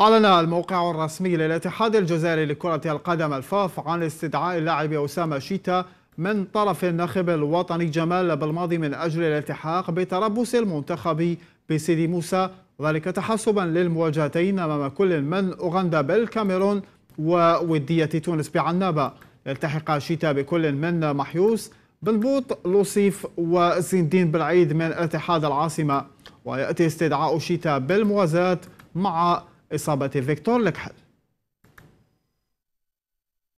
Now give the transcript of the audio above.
أعلن الموقع الرسمي للاتحاد الجزائري لكرة القدم الفاف عن استدعاء اللاعب أسامة شيتا من طرف الناخب الوطني جمال بالماضي من أجل الالتحاق بتربص المنتخب بسيدي موسى ذلك تحسبا للمواجهتين أمام كل من أوغندا بالكاميرون وودية تونس بعنابة التحق شيتا بكل من محيوس بنبوط لوصيف وزين الدين بالعيد من اتحاد العاصمة ويأتي استدعاء شيتا بالموازاة مع اصابه فيكتور لكحل